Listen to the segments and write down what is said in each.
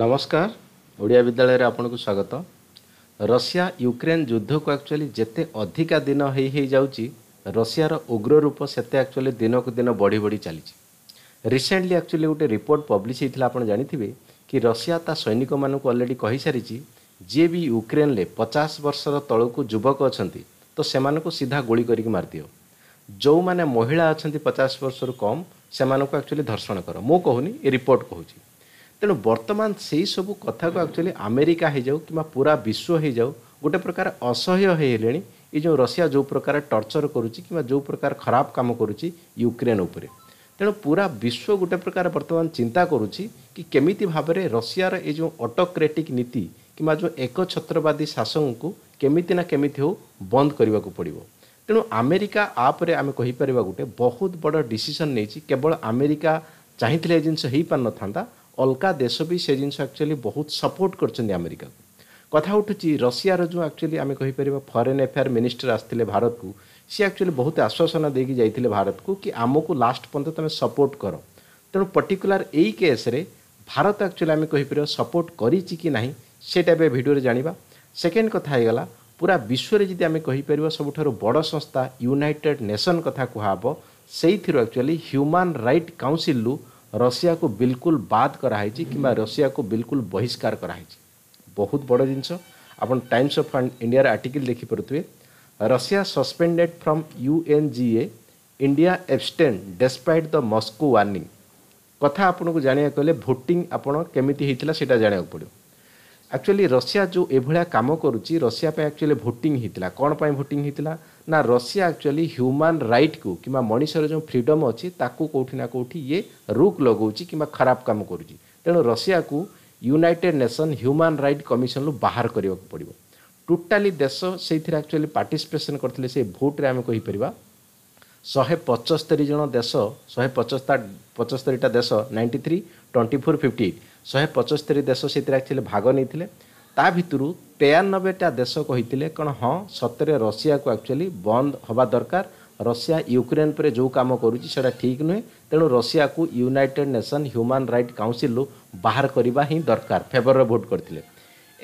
ନମସ୍କାର ଓଡ଼ିଆ ବିଦ୍ୟାଳୟରେ ଆପଣଙ୍କୁ ସ୍ୱାଗତ ରଷିଆ ୟୁକ୍ରେନ୍ ଯୁଦ୍ଧକୁ ଆକ୍ଚୁଆଲି ଯେତେ ଅଧିକା ଦିନ ହେଇ ହେଇଯାଉଛି ରଷିଆର ଉଗ୍ର ରୂପ ସେତେ ଆକ୍ଚୁଆଲି ଦିନକୁ ଦିନ ବଢ଼ି ବଢ଼ି ଚାଲିଛି ରିସେଣ୍ଟଲି ଆକ୍ଚୁଆଲି ଗୋଟେ ରିପୋର୍ଟ ପବ୍ଲିଶ୍ ହେଇଥିଲା ଆପଣ ଜାଣିଥିବେ କି ରଷିଆ ତା ସୈନିକମାନଙ୍କୁ ଅଲରେଡ଼ି କହିସାରିଛି ଯିଏ ବି ୟୁକ୍ରେନ୍ରେ ପଚାଶ ବର୍ଷର ତଳକୁ ଯୁବକ ଅଛନ୍ତି ତ ସେମାନଙ୍କୁ ସିଧା ଗୁଳି କରିକି ମାରିଦିଅ ଯେଉଁମାନେ ମହିଳା ଅଛନ୍ତି ପଚାଶ ବର୍ଷରୁ କମ୍ ସେମାନଙ୍କୁ ଆକ୍ଚୁଆଲି ଧର୍ଷଣ କର ମୁଁ କହୁନି ଏ ରିପୋର୍ଟ କହୁଛି ତେଣୁ ବର୍ତ୍ତମାନ ସେହିସବୁ କଥାକୁ ଆକ୍ଚୁଆଲି ଆମେରିକା ହେଇଯାଉ କିମ୍ବା ପୁରା ବିଶ୍ୱ ହେଇଯାଉ ଗୋଟେ ପ୍ରକାର ଅସହ୍ୟ ହେଇଗଲେଣି ଏ ଯେଉଁ ରଷିଆ ଯେଉଁ ପ୍ରକାର ଟର୍ଚର କରୁଛି କିମ୍ବା ଯେଉଁ ପ୍ରକାର ଖରାପ କାମ କରୁଛି ୟୁକ୍ରେନ୍ ଉପରେ ତେଣୁ ପୁରା ବିଶ୍ୱ ଗୋଟେ ପ୍ରକାର ବର୍ତ୍ତମାନ ଚିନ୍ତା କରୁଛି କି କେମିତି ଭାବରେ ରଷିଆର ଏ ଯେଉଁ ଅଟୋକ୍ରେଟିକ୍ ନୀତି କିମ୍ବା ଯେଉଁ ଏକଛତ୍ରବାଦୀ ଶାସନକୁ କେମିତି ନା କେମିତି ହେଉ ବନ୍ଦ କରିବାକୁ ପଡ଼ିବ ତେଣୁ ଆମେରିକା ଆପରେ ଆମେ କହିପାରିବା ଗୋଟେ ବହୁତ ବଡ଼ ଡିସିସନ୍ ନେଇଛି କେବଳ ଆମେରିକା ଚାହିଁଥିଲେ ଏ ଜିନିଷ ହେଇପାରିନଥାନ୍ତା ଅଲଗା ଦେଶ ବି ସେ ଜିନିଷ ଆକ୍ଚୁଆଲି ବହୁତ ସପୋର୍ଟ କରୁଛନ୍ତି ଆମେରିକାକୁ କଥା ଉଠୁଛି ରଷିଆର ଯେଉଁ ଆକ୍ଚୁଆଲି ଆମେ କହିପାରିବା ଫରେନ୍ ଆଫେୟାର୍ ମିନିଷ୍ଟର ଆସିଥିଲେ ଭାରତକୁ ସିଏ ଆକ୍ଚୁଆଲି ବହୁତ ଆଶ୍ୱାସନା ଦେଇକି ଯାଇଥିଲେ ଭାରତକୁ କି ଆମକୁ ଲାଷ୍ଟ ପର୍ଯ୍ୟନ୍ତ ତୁମେ ସପୋର୍ଟ କର ତେଣୁ ପର୍ଟିକୁଲାର ଏଇ କେସ୍ରେ ଭାରତ ଆକ୍ଚୁଆଲି ଆମେ କହିପାରିବା ସପୋର୍ଟ କରିଛି କି ନାହିଁ ସେଇଟା ଏବେ ଭିଡ଼ିଓରେ ଜାଣିବା ସେକେଣ୍ଡ କଥା ହେଇଗଲା ପୁରା ବିଶ୍ୱରେ ଯଦି ଆମେ କହିପାରିବା ସବୁଠାରୁ ବଡ଼ ସଂସ୍ଥା ୟୁନାଇଟେଡ଼୍ ନେସନ୍ କଥା କୁହାହେବ ସେଇଥିରୁ ଆକ୍ଚୁଆଲି ହ୍ୟୁମାନ୍ ରାଇଟ୍ କାଉନସିଲ୍ରୁ ରଷିଆକୁ ବିଲକୁଲ ବାଦ୍ କରାହେଇଛି କିମ୍ବା ରଷିଆକୁ ବିଲକୁଲ ବହିଷ୍କାର କରାହେଇଛି ବହୁତ ବଡ଼ ଜିନିଷ ଆପଣ ଟାଇମ୍ସ ଅଫ୍ ଇଣ୍ଡିଆର ଆର୍ଟିକଲ୍ ଦେଖିପାରୁଥିବେ Russia suspended from U N G A India abstain despite the Moscow warning କଥା ଆପଣଙ୍କୁ ଜାଣିବାକୁ ହେଲେ ଭୋଟିଂ ଆପଣ କେମିତି ହେଇଥିଲା ସେଇଟା ଜାଣିବାକୁ ପଡ଼ିବ ଆକ୍ଚୁଆଲି ରଷିଆ ଯେଉଁ ଏଭଳିଆ କାମ କରୁଛି ରଷିଆ ପାଇଁ ଆକ୍ଚୁଆଲି ଭୋଟିଂ ହେଇଥିଲା କ'ଣ ପାଇଁ ଭୋଟିଂ ହେଇଥିଲା ନା ରଷିଆ ଆକ୍ଚୁଆଲି ହ୍ୟୁମାନ୍ ରାଇଟ୍କୁ କିମ୍ବା ମଣିଷର ଯେଉଁ ଫ୍ରିଡ଼ମ୍ ଅଛି ତାକୁ କେଉଁଠି ନା କେଉଁଠି ଇଏ ରୁକ୍ ଲଗାଉଛି କିମ୍ବା ଖରାପ କାମ କରୁଛି ତେଣୁ ରଷିଆକୁ ୟୁନାଇଟେଡ଼୍ ନେସନ୍ ହ୍ୟୁମାନ୍ ରାଇଟ୍ କମିଶନରୁ ବାହାର କରିବାକୁ ପଡ଼ିବ ଟୋଟାଲି ଦେଶ ସେଇଥିରେ ଆକ୍ଚୁଆଲି ପାର୍ଟିସିପେସନ୍ କରିଥିଲେ ସେଇ ଭୋଟ୍ରେ ଆମେ କହିପାରିବା ଶହେ ପଞ୍ଚସ୍ତରୀ ଜଣ ଦେଶ ଶହେ ପଞ୍ଚସ୍ତରୀଟା ଦେଶ ninety three twenty four fifty eight ଶହେ ପଚସ୍ତରି ଦେଶ ସେଥିରେ ଆକ୍ଚୁଆଲି ଭାଗ ନେଇଥିଲେ ତା ଭିତରୁ ତେୟାନବେଟା ଦେଶ କହିଥିଲେ କ'ଣ ହଁ ସତରେ ରଷିଆକୁ ଆକ୍ଚୁଆଲି ବନ୍ଦ ହେବା ଦରକାର ରଷିଆ ୟୁକ୍ରେନ୍ ଉପରେ ଯେଉଁ କାମ କରୁଛି ସେଇଟା ଠିକ୍ ନୁହେଁ ତେଣୁ ରଷିଆକୁ ୟୁନାଇଟେଡ୍ ନେସନ୍ ହ୍ୟୁମାନ୍ ରାଇଟ୍ କାଉନ୍ସିଲ୍ରୁ ବାହାର କରିବା ହିଁ ଦରକାର ଫେଭରରେ ଭୋଟ୍ କରିଥିଲେ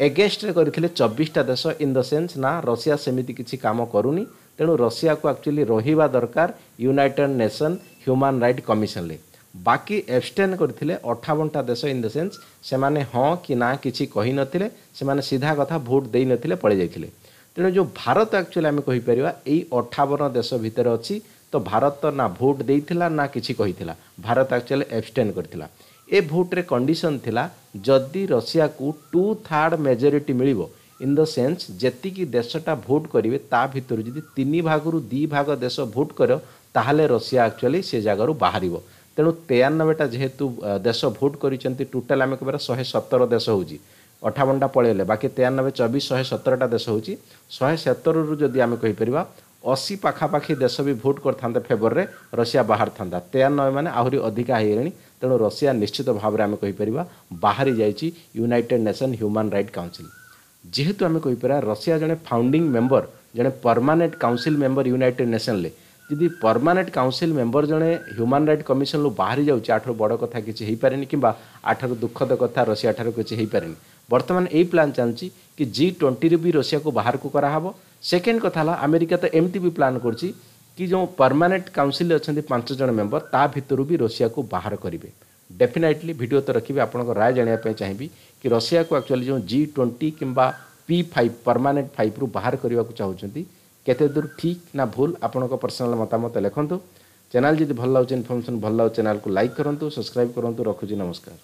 ଏଗେନ୍ଷ୍ଟରେ କରିଥିଲେ ଚବିଶଟା ଦେଶ ଇନ୍ ଦ ସେନ୍ସ ନା ରଷିଆ ସେମିତି କିଛି କାମ କରୁନି ତେଣୁ ରଷିଆକୁ ଆକ୍ଚୁଆଲି ରହିବା ଦରକାର ୟୁନାଇଟେଡ୍ ନେସନ୍ ହ୍ୟୁମାନ୍ ରାଇଟ୍ କମିଶନରେ ବାକି ଏବଷ୍ଟେନ୍ କରିଥିଲେ ଅଠାବନଟା ଦେଶ ଇନ୍ ଦ ସେନ୍ସ ସେମାନେ ହଁ କି ନା କିଛି କହିନଥିଲେ ସେମାନେ ସିଧା କଥା ଭୋଟ୍ ଦେଇନଥିଲେ ପଳେଇ ତେଣୁ ଯେଉଁ ଭାରତ ଆକ୍ଚୁଆଲି ଆମେ କହିପାରିବା ଏଇ ଅଠାବନ ଦେଶ ଭିତରେ ଅଛି ତ ଭାରତ ନା ଭୋଟ୍ ଦେଇଥିଲା ନା କିଛି କହିଥିଲା ଭାରତ ଆକ୍ଚୁଆଲି ଏବଷ୍ଟେନ୍ କରିଥିଲା ଏ ଭୋଟ୍ରେ କଣ୍ଡିସନ୍ ଥିଲା ଯଦି ରଷିଆକୁ ଟୁ ଥାର୍ଡ଼ ମେଜରିଟି ମିଳିବ ଇନ୍ ଦ ସେନ୍ସ ଯେତିକି ଦେଶଟା ଭୋଟ୍ କରିବେ ତା ଭିତରୁ ଯଦି ତିନି ଭାଗରୁ ଦୁଇ ଭାଗ ଦେଶ ଭୋଟ୍ କର ତାହେଲେ ରଷିଆ ଆକ୍ଚୁଆଲି ସେ ଜାଗାରୁ ବାହାରିବ ତେଣୁ ତେୟାନବେଟା ଯେହେତୁ ଦେଶ ଭୋଟ୍ କରିଛନ୍ତି ଟୋଟାଲ୍ ଆମେ କହିବା ଶହେ ସତର ଦେଶ ହେଉଛି ଅଠାବନଟା ପଳେଇଲେ ବାକି ତେୟାନବେ ଚବିଶ ଶହେ ସତରଟା ଦେଶ ହେଉଛି ଶହେ ସତରରୁ ଯଦି ଆମେ କହିପାରିବା ଅଶୀ ପାଖାପାଖି ଦେଶ ବି ଭୋଟ୍ କରିଥାନ୍ତେ ଫେବରରେ ରଷିଆ ବାହାରିଥାନ୍ତା ତେୟାନବେ ମାନେ ଆହୁରି ଅଧିକା ହେଇଗଲେଣି ତେଣୁ ରଷିଆ ନିଶ୍ଚିତ ଭାବରେ ଆମେ କହିପାରିବା ବାହାରି ଯାଇଛି united nation human right council ଯେହେତୁ ଆମେ କହିପାରିବା ରଷିଆ ଜଣେ ଫାଉଣ୍ଡିଂ ମେମ୍ବର ଜଣେ ପରମାନେଣ୍ଟ କାଉନସିଲ୍ ମେମ୍ବର ୟୁନାଇଟେଡ଼ ନେସନ୍ରେ ଯଦି ପରମାନେଣ୍ଟ କାଉନସିଲ୍ ମେମ୍ବର ଜଣେ ହ୍ୟୁମାନ୍ ରାଇଟ୍ କମିଶନରୁ ବାହାରି ଯାଉଛି ଆଠାରୁ ବଡ଼ କଥା କିଛି ହେଇପାରେନି କିମ୍ବା ଆଠାରୁ ଦୁଃଖଦ କଥା ରଷିଆ ଠାରୁ କିଛି ହେଇପାରେନି ବର୍ତ୍ତମାନ ଏଇ ପ୍ଲାନ୍ ଚାଲିଛି କି ଜି ଟ୍ୱେଣ୍ଟିରୁ ବି ରଷିଆକୁ ବାହାରକୁ କରାହେବ ସେକେଣ୍ଡ କଥା ହେଲା ଆମେରିକା ତ ଏମିତି ବି ପ୍ଲାନ୍ କରୁଛି କି ଯେଉଁ ପରମାନେଣ୍ଟ କାଉନସିଲ୍ରେ ଅଛନ୍ତି ପାଞ୍ଚ ଜଣ ମେମ୍ବର ତା ଭିତରୁ ବି ରଷିଆକୁ ବାହାର କରିବେ ଡେଫିନାଇଟଲି ଭିଡ଼ିଓ ତ ରଖିବି ଆପଣଙ୍କ ରାୟ ଜାଣିବା ପାଇଁ ଚାହିଁବି କି ରଷିଆକୁ ଆକ୍ଚୁଆଲି ଯେଉଁ ଜି ଟ୍ୱେଣ୍ଟି କିମ୍ବା ପି ଫାଇଭ୍ ପରମାନେଣ୍ଟ ଫାଇଭ୍ରୁ ବାହାର କରିବାକୁ ଚାହୁଁଛନ୍ତି କେତେ ଦୂର ଠିକ୍ ନା ଭୁଲ ଆପଣଙ୍କ ପର୍ସନାଲ୍ ମତାମତ ଲେଖନ୍ତୁ ଚ୍ୟାନେଲ୍ ଯଦି ଭଲ ଲାଗୁଛି ଇନଫର୍ମେସନ୍ ଭଲ ଲାଗୁଛି ଚ୍ୟାନେଲ୍କୁ ଲାଇକ୍ କରନ୍ତୁ ସବସ୍କ୍ରାଇବ୍ କରନ୍ତୁ ରଖୁଛି ନମସ୍କାର